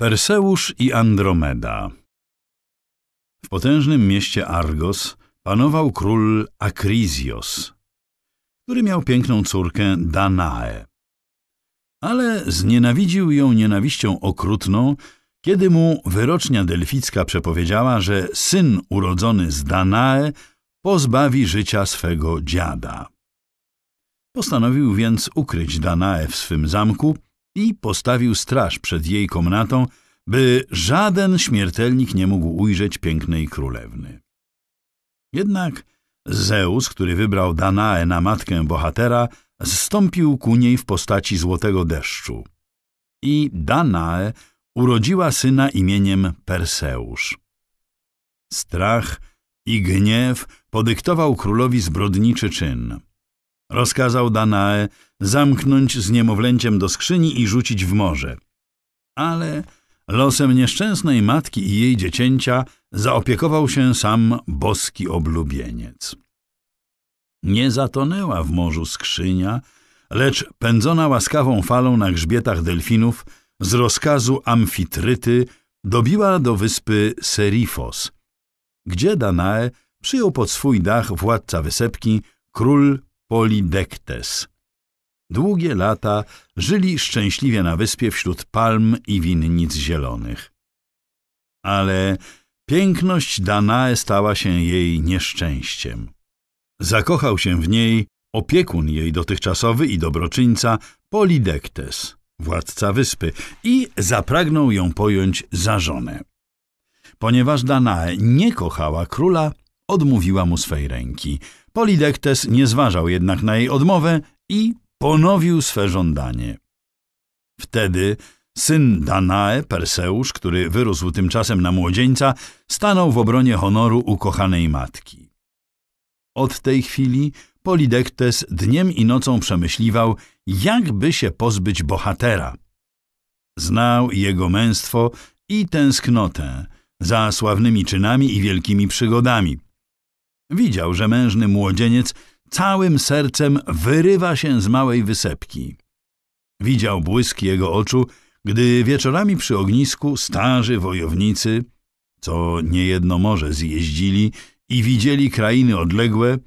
Perseusz i Andromeda W potężnym mieście Argos panował król Akrizios, który miał piękną córkę Danae. Ale znienawidził ją nienawiścią okrutną, kiedy mu wyrocznia delficka przepowiedziała, że syn urodzony z Danae pozbawi życia swego dziada. Postanowił więc ukryć Danae w swym zamku, i postawił straż przed jej komnatą, by żaden śmiertelnik nie mógł ujrzeć pięknej królewny. Jednak Zeus, który wybrał Danae na matkę bohatera, zstąpił ku niej w postaci złotego deszczu. I Danae urodziła syna imieniem Perseusz. Strach i gniew podyktował królowi zbrodniczy czyn – Rozkazał Danae zamknąć z niemowlęciem do skrzyni i rzucić w morze. Ale losem nieszczęsnej matki i jej dziecięcia zaopiekował się sam boski oblubieniec. Nie zatonęła w morzu skrzynia, lecz pędzona łaskawą falą na grzbietach delfinów z rozkazu amfitryty dobiła do wyspy Serifos, gdzie Danae przyjął pod swój dach władca wysepki, król Polidektes. Długie lata żyli szczęśliwie na wyspie wśród palm i winnic zielonych. Ale piękność Danae stała się jej nieszczęściem. Zakochał się w niej opiekun jej dotychczasowy i dobroczyńca Polidektes, władca wyspy, i zapragnął ją pojąć za żonę. Ponieważ Danae nie kochała króla, odmówiła mu swej ręki. Polidektes nie zważał jednak na jej odmowę i ponowił swe żądanie. Wtedy syn Danae, Perseusz, który wyrósł tymczasem na młodzieńca, stanął w obronie honoru ukochanej matki. Od tej chwili Polidektes dniem i nocą przemyśliwał, jakby się pozbyć bohatera. Znał jego męstwo i tęsknotę za sławnymi czynami i wielkimi przygodami – Widział, że mężny młodzieniec całym sercem wyrywa się z małej wysepki. Widział błyski jego oczu, gdy wieczorami przy ognisku starzy wojownicy, co niejedno morze zjeździli i widzieli krainy odległe,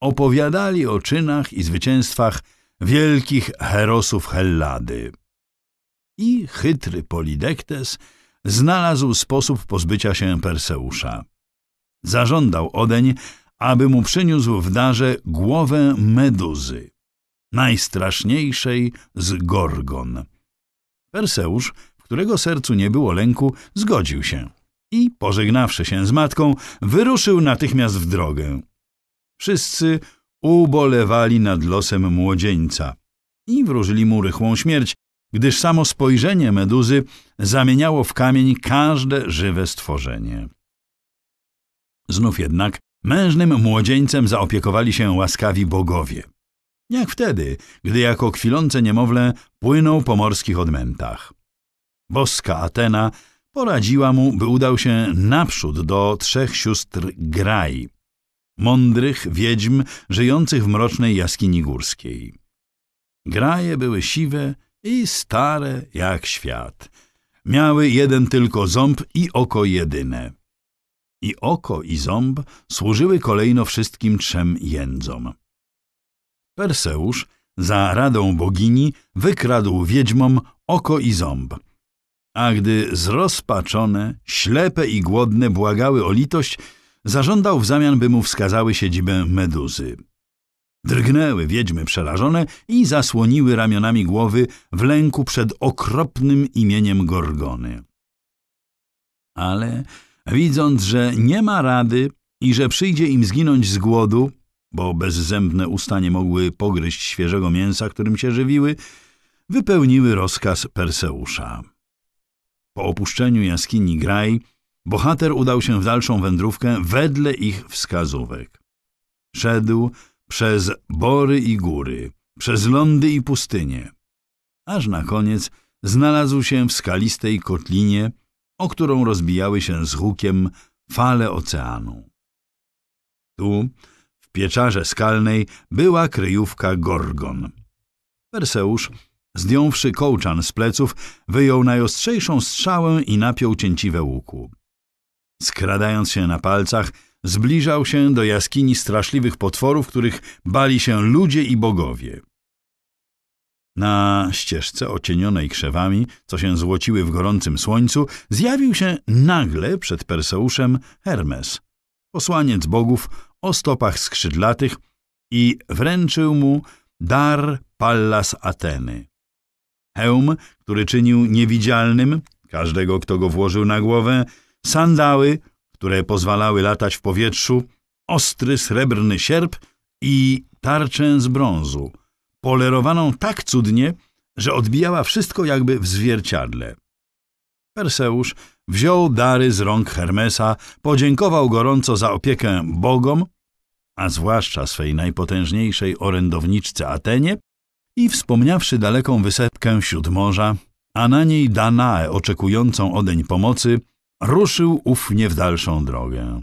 opowiadali o czynach i zwycięstwach wielkich herosów Hellady. I chytry Polidektes znalazł sposób pozbycia się Perseusza. Zażądał Odeń, aby mu przyniósł w darze głowę meduzy, najstraszniejszej z Gorgon. Perseusz, w którego sercu nie było lęku, zgodził się i, pożegnawszy się z matką, wyruszył natychmiast w drogę. Wszyscy ubolewali nad losem młodzieńca i wróżyli mu rychłą śmierć, gdyż samo spojrzenie meduzy zamieniało w kamień każde żywe stworzenie. Znów jednak Mężnym młodzieńcem zaopiekowali się łaskawi bogowie. Jak wtedy, gdy jako kwilące niemowlę płynął po morskich odmętach. Boska Atena poradziła mu, by udał się naprzód do trzech sióstr Grai, mądrych wiedźm żyjących w mrocznej jaskini górskiej. Graje były siwe i stare jak świat. Miały jeden tylko ząb i oko jedyne. I oko, i ząb służyły kolejno wszystkim trzem jędzom. Perseusz za radą bogini wykradł wiedźmom oko i ząb. A gdy zrozpaczone, ślepe i głodne błagały o litość, zażądał w zamian, by mu wskazały siedzibę meduzy. Drgnęły wiedźmy przerażone i zasłoniły ramionami głowy w lęku przed okropnym imieniem Gorgony. Ale Widząc, że nie ma rady i że przyjdzie im zginąć z głodu, bo bezzębne usta nie mogły pogryźć świeżego mięsa, którym się żywiły, wypełniły rozkaz Perseusza. Po opuszczeniu jaskini Graj, bohater udał się w dalszą wędrówkę wedle ich wskazówek. Szedł przez bory i góry, przez lądy i pustynie, aż na koniec znalazł się w skalistej kotlinie, o którą rozbijały się z hukiem fale oceanu. Tu, w pieczarze skalnej, była kryjówka Gorgon. Perseusz, zdjąwszy kołczan z pleców, wyjął najostrzejszą strzałę i napiął cięciwe łuku. Skradając się na palcach, zbliżał się do jaskini straszliwych potworów, których bali się ludzie i bogowie. Na ścieżce ocienionej krzewami, co się złociły w gorącym słońcu, zjawił się nagle przed Perseuszem Hermes, posłaniec bogów o stopach skrzydlatych i wręczył mu dar Pallas Ateny. Hełm, który czynił niewidzialnym każdego, kto go włożył na głowę, sandały, które pozwalały latać w powietrzu, ostry srebrny sierp i tarczę z brązu – polerowaną tak cudnie, że odbijała wszystko jakby w zwierciadle. Perseusz wziął dary z rąk Hermesa, podziękował gorąco za opiekę bogom, a zwłaszcza swej najpotężniejszej orędowniczce Atenie i wspomniawszy daleką wysepkę morza, a na niej Danae oczekującą odeń pomocy, ruszył ufnie w dalszą drogę.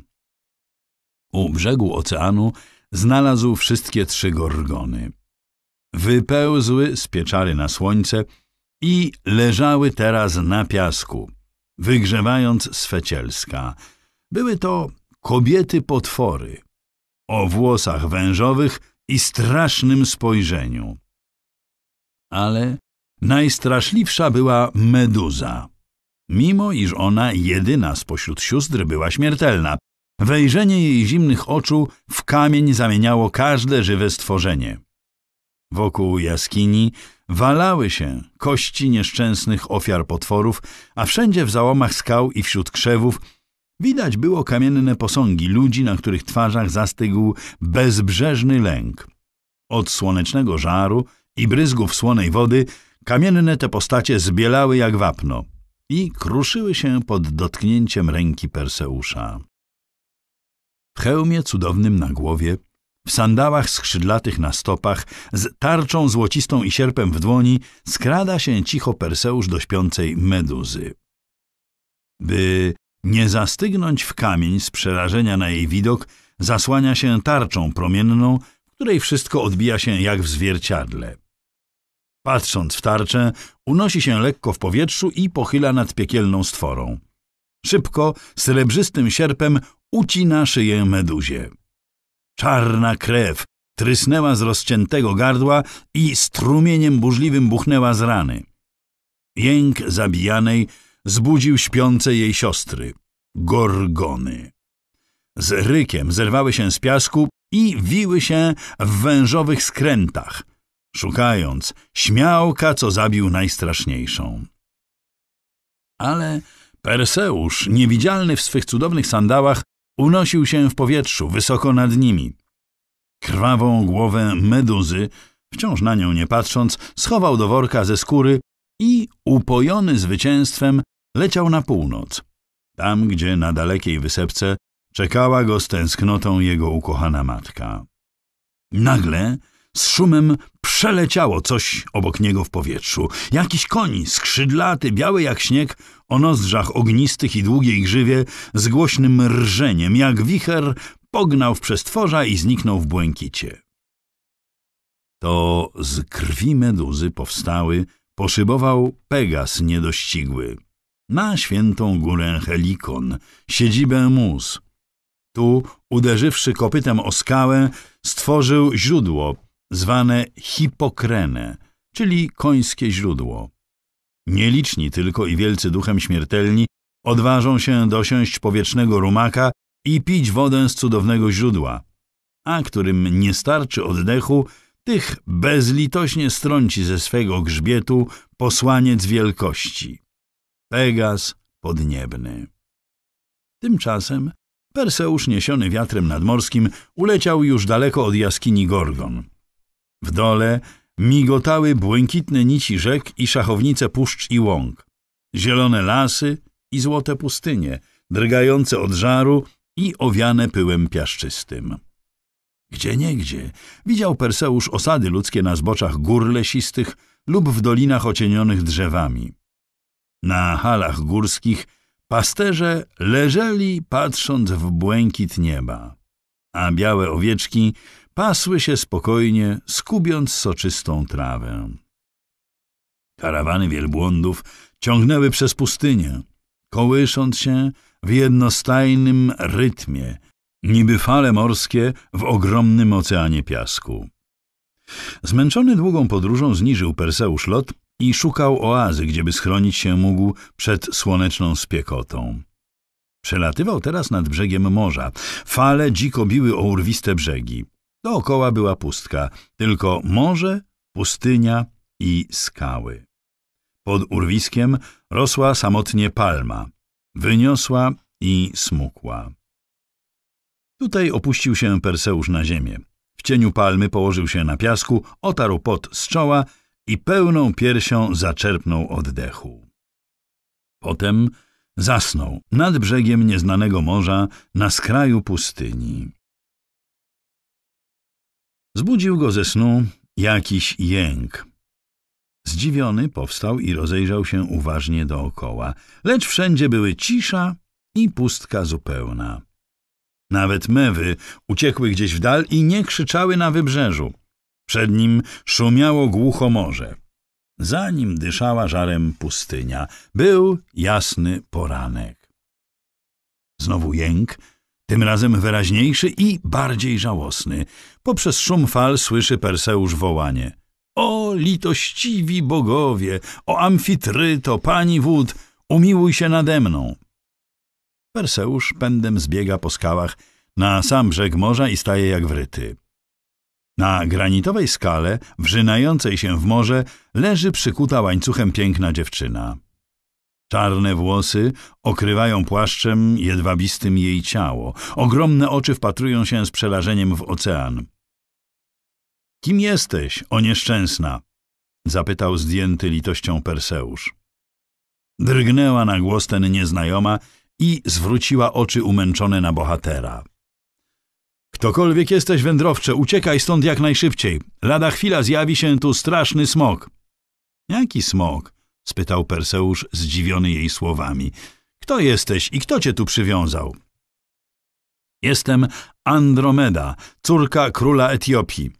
U brzegu oceanu znalazł wszystkie trzy gorgony – wypełzły z pieczary na słońce i leżały teraz na piasku, wygrzewając swe cielska. Były to kobiety-potwory o włosach wężowych i strasznym spojrzeniu. Ale najstraszliwsza była meduza. Mimo iż ona jedyna spośród sióstr była śmiertelna, wejrzenie jej zimnych oczu w kamień zamieniało każde żywe stworzenie. Wokół jaskini walały się kości nieszczęsnych ofiar potworów, a wszędzie w załomach skał i wśród krzewów widać było kamienne posągi ludzi, na których twarzach zastygł bezbrzeżny lęk. Od słonecznego żaru i bryzgów słonej wody kamienne te postacie zbielały jak wapno i kruszyły się pod dotknięciem ręki Perseusza. W hełmie cudownym na głowie w sandałach skrzydlatych na stopach, z tarczą złocistą i sierpem w dłoni, skrada się cicho Perseusz do śpiącej meduzy. By nie zastygnąć w kamień z przerażenia na jej widok, zasłania się tarczą promienną, w której wszystko odbija się jak w zwierciadle. Patrząc w tarczę, unosi się lekko w powietrzu i pochyla nad piekielną stworą. Szybko, srebrzystym sierpem ucina szyję meduzie. Czarna krew trysnęła z rozciętego gardła i strumieniem burzliwym buchnęła z rany. Jęk zabijanej zbudził śpiące jej siostry, gorgony. Z rykiem zerwały się z piasku i wiły się w wężowych skrętach, szukając śmiałka, co zabił najstraszniejszą. Ale Perseusz, niewidzialny w swych cudownych sandałach, Unosił się w powietrzu, wysoko nad nimi. Krwawą głowę meduzy, wciąż na nią nie patrząc, schował do worka ze skóry i, upojony zwycięstwem, leciał na północ. Tam, gdzie na dalekiej wysepce czekała go z tęsknotą jego ukochana matka. Nagle z szumem przeleciało coś obok niego w powietrzu. Jakiś koń, skrzydlaty, biały jak śnieg, o nozdrzach ognistych i długiej grzywie, z głośnym rżeniem, jak wicher, pognał w przestworza i zniknął w błękicie. To z krwi meduzy powstały, poszybował Pegas niedościgły. Na świętą górę Helikon, siedzibę mus. Tu, uderzywszy kopytem o skałę, stworzył źródło, zwane hipokrene, czyli końskie źródło. Nieliczni tylko i wielcy duchem śmiertelni odważą się dosiąść powietrznego rumaka i pić wodę z cudownego źródła, a którym nie starczy oddechu, tych bezlitośnie strąci ze swego grzbietu posłaniec wielkości. Pegas podniebny. Tymczasem Perseusz niesiony wiatrem nadmorskim uleciał już daleko od jaskini Gorgon. W dole migotały błękitne nici rzek i szachownice puszcz i łąk. Zielone lasy i złote pustynie, drgające od żaru i owiane pyłem piaszczystym. Gdzieniegdzie widział Perseusz osady ludzkie na zboczach gór lesistych lub w dolinach ocienionych drzewami. Na halach górskich pasterze leżeli patrząc w błękit nieba, a białe owieczki Pasły się spokojnie, skubiąc soczystą trawę. Karawany wielbłądów ciągnęły przez pustynię, kołysząc się w jednostajnym rytmie, niby fale morskie w ogromnym oceanie piasku. Zmęczony długą podróżą zniżył Perseusz lot i szukał oazy, gdzieby schronić się mógł przed słoneczną spiekotą. Przelatywał teraz nad brzegiem morza. Fale dziko biły o urwiste brzegi. Dookoła była pustka, tylko morze, pustynia i skały. Pod urwiskiem rosła samotnie palma, wyniosła i smukła. Tutaj opuścił się Perseusz na ziemię. W cieniu palmy położył się na piasku, otarł pot z czoła i pełną piersią zaczerpnął oddechu. Potem zasnął nad brzegiem nieznanego morza na skraju pustyni. Zbudził go ze snu jakiś jęk. Zdziwiony powstał i rozejrzał się uważnie dookoła, lecz wszędzie były cisza i pustka zupełna. Nawet mewy uciekły gdzieś w dal i nie krzyczały na wybrzeżu. Przed nim szumiało głucho morze. Za nim dyszała żarem pustynia. Był jasny poranek. Znowu jęk, tym razem wyraźniejszy i bardziej żałosny. Poprzez szum fal słyszy Perseusz wołanie. O litościwi bogowie, o amfitryto, pani wód, umiłuj się nade mną. Perseusz pędem zbiega po skałach na sam brzeg morza i staje jak wryty. Na granitowej skale, wrzynającej się w morze, leży przykuta łańcuchem piękna dziewczyna. Czarne włosy okrywają płaszczem jedwabistym jej ciało. Ogromne oczy wpatrują się z przerażeniem w ocean. Kim jesteś, o nieszczęsna? zapytał zdjęty litością Perseusz. Drgnęła na głos ten nieznajoma i zwróciła oczy umęczone na bohatera. Ktokolwiek jesteś, wędrowcze, uciekaj stąd jak najszybciej. Lada chwila zjawi się tu straszny smok. Jaki smok? spytał Perseusz zdziwiony jej słowami. Kto jesteś i kto cię tu przywiązał? Jestem Andromeda, córka króla Etiopii.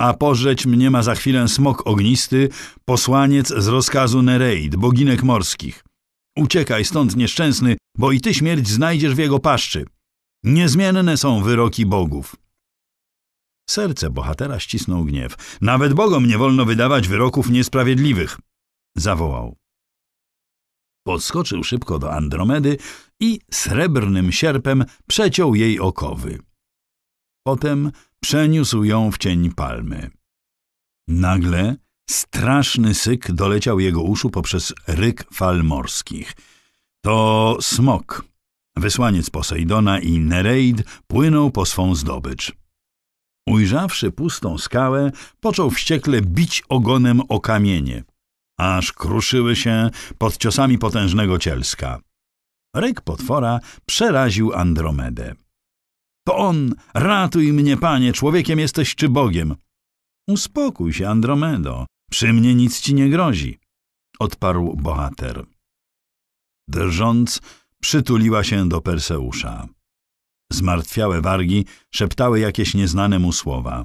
A pożreć mnie ma za chwilę smok ognisty, posłaniec z rozkazu Nereid, boginek morskich. Uciekaj stąd nieszczęsny, bo i ty śmierć znajdziesz w jego paszczy. Niezmienne są wyroki bogów. Serce bohatera ścisnął gniew. Nawet bogom nie wolno wydawać wyroków niesprawiedliwych zawołał. Podskoczył szybko do Andromedy i srebrnym sierpem przeciął jej okowy. Potem przeniósł ją w cień palmy. Nagle straszny syk doleciał jego uszu poprzez ryk fal morskich. To smok, wysłaniec Posejdona i Nereid płynął po swą zdobycz. Ujrzawszy pustą skałę, począł wściekle bić ogonem o kamienie aż kruszyły się pod ciosami potężnego cielska. Ryk potwora przeraził Andromedę. To on, ratuj mnie, panie, człowiekiem jesteś czy Bogiem. Uspokój się, Andromedo, przy mnie nic ci nie grozi, odparł bohater. Drżąc, przytuliła się do Perseusza. Zmartwiałe wargi szeptały jakieś nieznane mu słowa.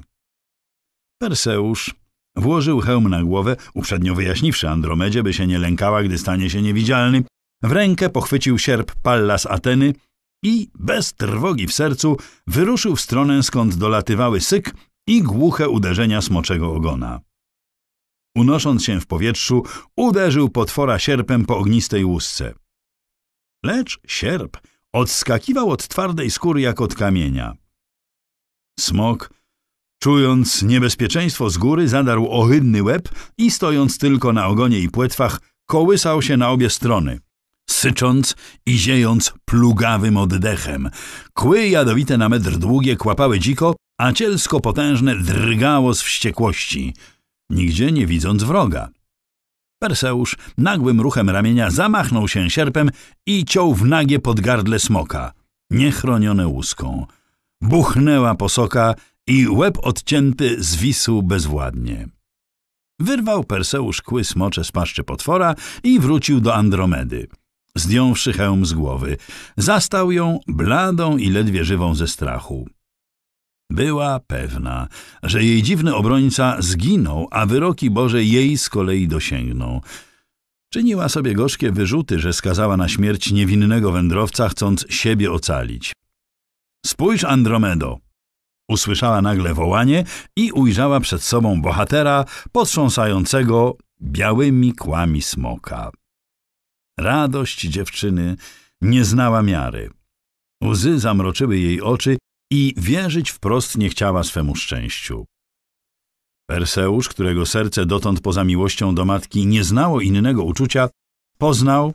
Perseusz Włożył hełm na głowę, uprzednio wyjaśniwszy Andromedzie, by się nie lękała, gdy stanie się niewidzialny. W rękę pochwycił sierp Pallas Ateny i, bez trwogi w sercu, wyruszył w stronę, skąd dolatywały syk i głuche uderzenia smoczego ogona. Unosząc się w powietrzu, uderzył potwora sierpem po ognistej łusce. Lecz sierp odskakiwał od twardej skóry jak od kamienia. Smok Czując niebezpieczeństwo z góry, zadarł ohydny łeb i stojąc tylko na ogonie i płetwach, kołysał się na obie strony, sycząc i ziejąc plugawym oddechem. Kły jadowite na metr długie kłapały dziko, a cielsko potężne drgało z wściekłości, nigdzie nie widząc wroga. Perseusz nagłym ruchem ramienia zamachnął się sierpem i ciął w nagie pod gardle smoka, niechronione łuską. Buchnęła posoka i łeb odcięty zwisł bezwładnie. Wyrwał Perseusz kły smocze z paszczy potwora i wrócił do Andromedy. Zdjąwszy hełm z głowy, zastał ją bladą i ledwie żywą ze strachu. Była pewna, że jej dziwny obrońca zginął, a wyroki Boże jej z kolei dosięgną. Czyniła sobie gorzkie wyrzuty, że skazała na śmierć niewinnego wędrowca, chcąc siebie ocalić. Spójrz, Andromedo, Usłyszała nagle wołanie i ujrzała przed sobą bohatera potrząsającego białymi kłami smoka. Radość dziewczyny nie znała miary. Łzy zamroczyły jej oczy i wierzyć wprost nie chciała swemu szczęściu. Perseusz, którego serce dotąd poza miłością do matki nie znało innego uczucia, poznał,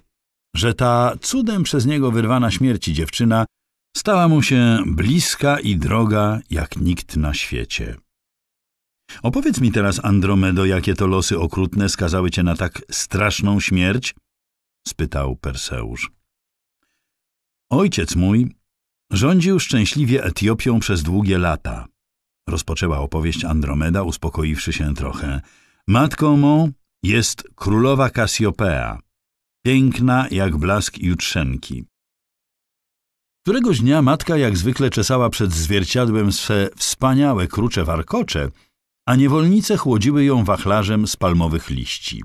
że ta cudem przez niego wyrwana śmierci dziewczyna stała mu się bliska i droga jak nikt na świecie. Opowiedz mi teraz, Andromedo, jakie to losy okrutne skazały cię na tak straszną śmierć? spytał Perseusz. Ojciec mój rządził szczęśliwie Etiopią przez długie lata, rozpoczęła opowieść Andromeda, uspokoiwszy się trochę. Matką mą jest królowa Kasiopea, piękna jak blask jutrzenki. Któregoś dnia matka jak zwykle czesała przed zwierciadłem swe wspaniałe krucze warkocze, a niewolnice chłodziły ją wachlarzem z palmowych liści.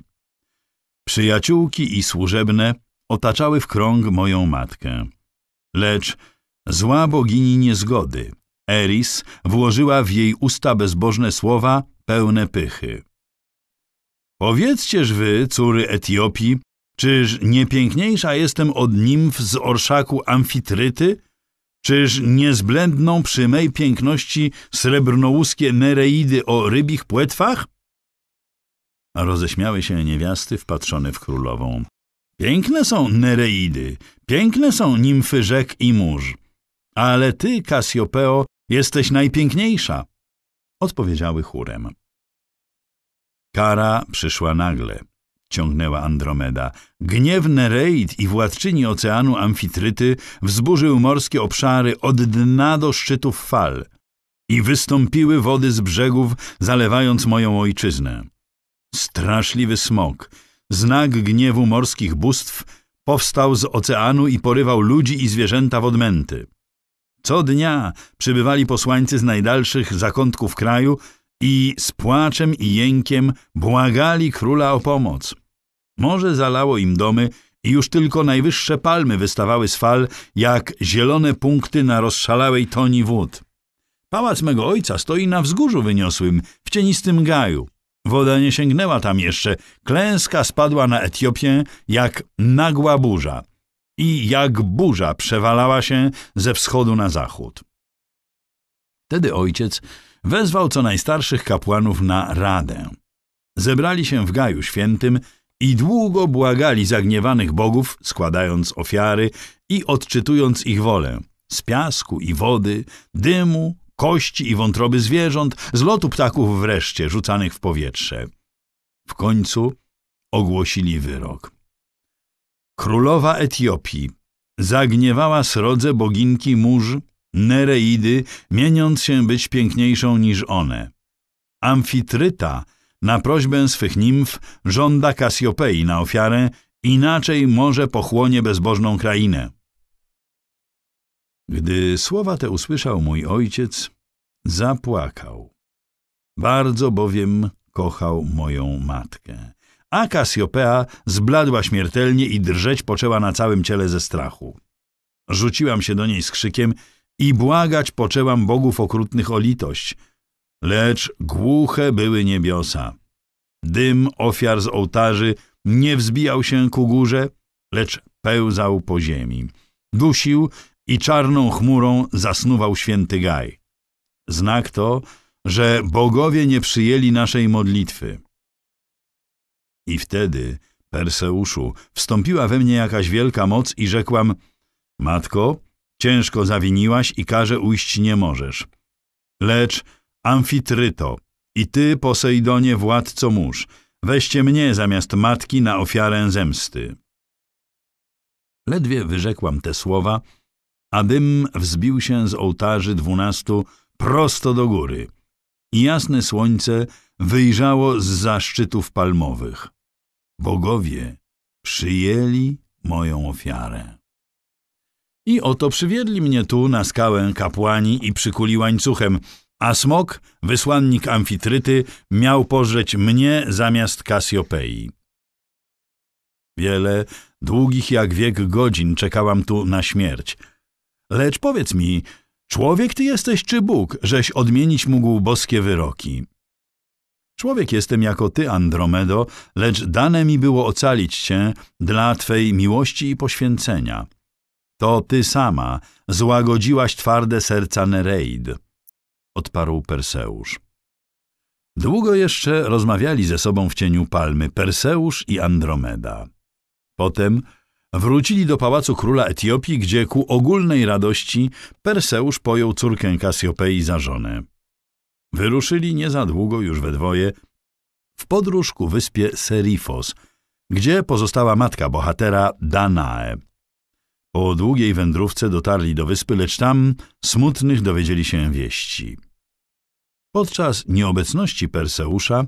Przyjaciółki i służebne otaczały w krąg moją matkę. Lecz zła bogini niezgody, Eris, włożyła w jej usta bezbożne słowa pełne pychy. Powiedzcież wy, córy Etiopii, Czyż nie piękniejsza jestem od nimf z orszaku amfitryty? Czyż niezbłędną przy mej piękności srebrnołuskie nereidy o rybich płetwach? A roześmiały się niewiasty wpatrzone w królową. Piękne są nereidy, piękne są nimfy rzek i mórz. Ale ty, Kasiopeo, jesteś najpiękniejsza, odpowiedziały chórem. Kara przyszła nagle ciągnęła Andromeda. Gniewny Reid i władczyni oceanu Amfitryty wzburzył morskie obszary od dna do szczytów fal i wystąpiły wody z brzegów, zalewając moją ojczyznę. Straszliwy smok, znak gniewu morskich bóstw, powstał z oceanu i porywał ludzi i zwierzęta w odmęty. Co dnia przybywali posłańcy z najdalszych zakątków kraju i z płaczem i jękiem błagali króla o pomoc. Morze zalało im domy i już tylko najwyższe palmy wystawały z fal jak zielone punkty na rozszalałej toni wód. Pałac mego ojca stoi na wzgórzu wyniosłym, w cienistym gaju. Woda nie sięgnęła tam jeszcze. Klęska spadła na Etiopię jak nagła burza. I jak burza przewalała się ze wschodu na zachód. Wtedy ojciec wezwał co najstarszych kapłanów na radę. Zebrali się w Gaju Świętym, i długo błagali zagniewanych bogów, składając ofiary i odczytując ich wolę. Z piasku i wody, dymu, kości i wątroby zwierząt, z lotu ptaków wreszcie, rzucanych w powietrze. W końcu ogłosili wyrok. Królowa Etiopii zagniewała srodze boginki mórz, Nereidy, mieniąc się być piękniejszą niż one. Amfitryta na prośbę swych nimf żąda Kasiopei na ofiarę, inaczej może pochłonie bezbożną krainę. Gdy słowa te usłyszał mój ojciec, zapłakał. Bardzo bowiem kochał moją matkę. A Kasiopea zbladła śmiertelnie i drżeć poczęła na całym ciele ze strachu. Rzuciłam się do niej z krzykiem i błagać poczęłam bogów okrutnych o litość – lecz głuche były niebiosa. Dym ofiar z ołtarzy nie wzbijał się ku górze, lecz pełzał po ziemi. Dusił i czarną chmurą zasnuwał święty Gaj. Znak to, że bogowie nie przyjęli naszej modlitwy. I wtedy, Perseuszu, wstąpiła we mnie jakaś wielka moc i rzekłam – Matko, ciężko zawiniłaś i karze ujść nie możesz. Lecz Amfitryto, i ty, Posejdonie, władco mórz, weźcie mnie zamiast matki na ofiarę zemsty. Ledwie wyrzekłam te słowa, a dym wzbił się z ołtarzy dwunastu prosto do góry i jasne słońce wyjrzało z zaszczytów palmowych. Bogowie przyjęli moją ofiarę. I oto przywiedli mnie tu na skałę kapłani i przykuli łańcuchem, a smok, wysłannik amfitryty, miał pożreć mnie zamiast Kasiopei. Wiele, długich jak wiek godzin czekałam tu na śmierć. Lecz powiedz mi, człowiek ty jesteś czy Bóg, żeś odmienić mógł boskie wyroki? Człowiek jestem jako ty, Andromedo, lecz dane mi było ocalić cię dla twej miłości i poświęcenia. To ty sama złagodziłaś twarde serca Nereid odparł Perseusz. Długo jeszcze rozmawiali ze sobą w cieniu palmy Perseusz i Andromeda. Potem wrócili do pałacu króla Etiopii, gdzie ku ogólnej radości Perseusz pojął córkę Kasiopei za żonę. Wyruszyli nie za długo już we dwoje w podróż ku wyspie Serifos, gdzie pozostała matka bohatera Danae. Po długiej wędrówce dotarli do wyspy, lecz tam smutnych dowiedzieli się wieści. Podczas nieobecności Perseusza,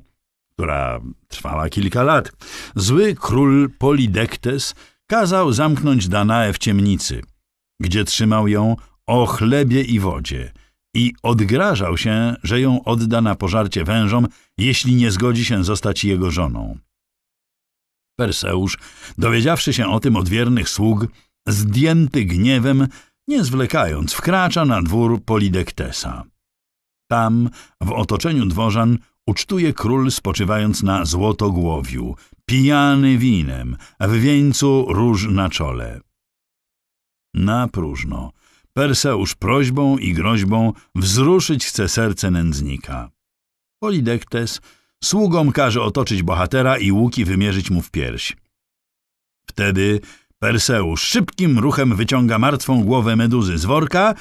która trwała kilka lat, zły król Polidektes kazał zamknąć Danae w ciemnicy, gdzie trzymał ją o chlebie i wodzie i odgrażał się, że ją odda na pożarcie wężom, jeśli nie zgodzi się zostać jego żoną. Perseusz, dowiedziawszy się o tym od wiernych sług, Zdjęty gniewem, nie zwlekając, wkracza na dwór Polidektesa. Tam, w otoczeniu dworzan, ucztuje król spoczywając na złotogłowiu, pijany winem, w wieńcu róż na czole. Na próżno. Perseusz prośbą i groźbą wzruszyć chce serce nędznika. Polidektes sługom każe otoczyć bohatera i łuki wymierzyć mu w pierś. Wtedy Perseusz szybkim ruchem wyciąga martwą głowę meduzy z worka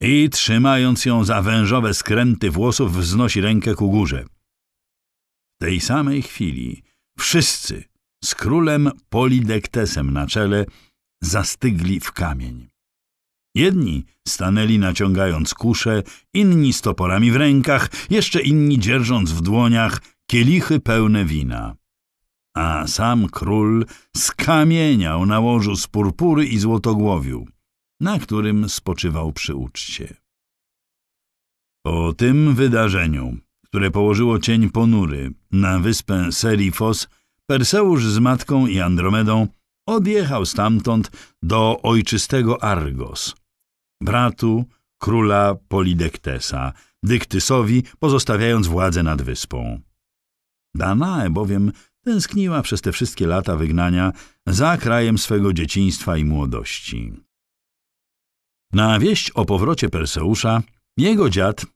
i trzymając ją za wężowe skręty włosów wznosi rękę ku górze. W tej samej chwili wszyscy z królem Polidektesem na czele zastygli w kamień. Jedni stanęli naciągając kusze, inni z toporami w rękach, jeszcze inni dzierżąc w dłoniach kielichy pełne wina a sam król skamieniał na łożu z purpury i złotogłowiu, na którym spoczywał przy uczcie. Po tym wydarzeniu, które położyło cień ponury na wyspę Serifos, Perseusz z matką i Andromedą odjechał stamtąd do ojczystego Argos, bratu króla Polidektesa, Dyktysowi pozostawiając władzę nad wyspą. Danae bowiem Tęskniła przez te wszystkie lata wygnania za krajem swego dzieciństwa i młodości. Na wieść o powrocie Perseusza jego dziad,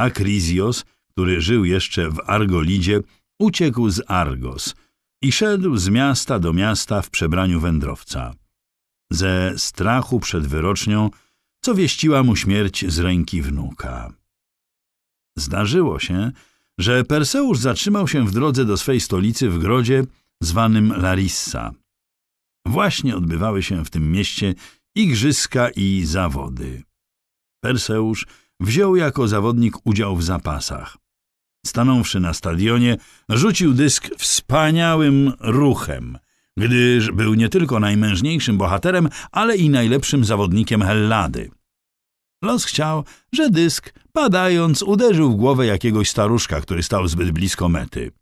Akrizios, który żył jeszcze w Argolidzie, uciekł z Argos i szedł z miasta do miasta w przebraniu wędrowca. Ze strachu przed wyrocznią, co wieściła mu śmierć z ręki wnuka. Zdarzyło się, że Perseusz zatrzymał się w drodze do swej stolicy w grodzie zwanym Larissa. Właśnie odbywały się w tym mieście igrzyska i zawody. Perseusz wziął jako zawodnik udział w zapasach. Stanąwszy na stadionie, rzucił dysk wspaniałym ruchem, gdyż był nie tylko najmężniejszym bohaterem, ale i najlepszym zawodnikiem Hellady. Los chciał, że dysk, padając, uderzył w głowę jakiegoś staruszka, który stał zbyt blisko mety.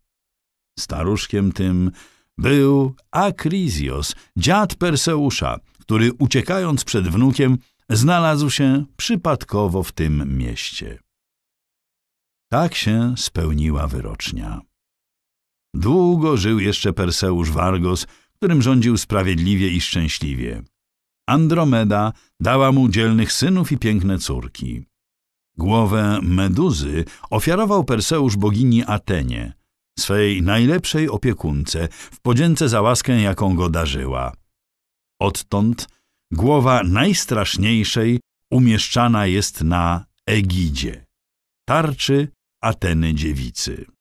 Staruszkiem tym był Akrizios, dziad Perseusza, który uciekając przed wnukiem znalazł się przypadkowo w tym mieście. Tak się spełniła wyrocznia. Długo żył jeszcze Perseusz Wargos, którym rządził sprawiedliwie i szczęśliwie. Andromeda dała mu dzielnych synów i piękne córki. Głowę Meduzy ofiarował Perseusz bogini Atenie, swej najlepszej opiekunce, w podzięce za łaskę, jaką go darzyła. Odtąd głowa najstraszniejszej umieszczana jest na Egidzie, tarczy Ateny dziewicy.